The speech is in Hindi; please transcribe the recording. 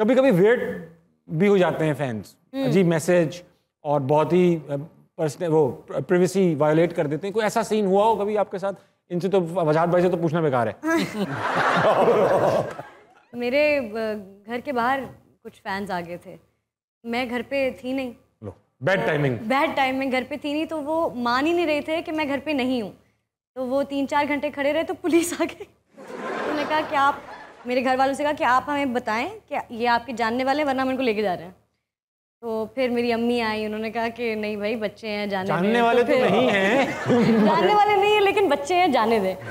कभी कभी वेट भी हो जाते हैं फैंस हम्म। अजीब मैसेज और बहुत ही पर्सनल वो प्रिवेसी वायोलेट कर देते हैं कोई ऐसा सीन हुआ हो कभी आपके साथ इनसे तो वजाहत भाई से तो पूछना बेकार है मेरे घर के बाहर कुछ फैंस आ गए थे मैं घर पे थी नहीं बैड टाइमिंग बैड टाइमिंग घर पे थी नहीं तो वो मान ही नहीं रहे थे कि मैं घर पे नहीं हूँ तो वो तीन चार घंटे खड़े रहे तो पुलिस आ गई उन्होंने कहा कि आप मेरे घर वालों से कहा कि आप हमें बताएं कि ये आपके जानने वाले हैं वरना हम इनको लेके जा रहे हैं तो फिर मेरी अम्मी आई उन्होंने कहा कि नहीं भाई बच्चे हैं जाने, जानने वाले तो, तो नहीं हैं जानने वाले नहीं है लेकिन बच्चे हैं जाने दें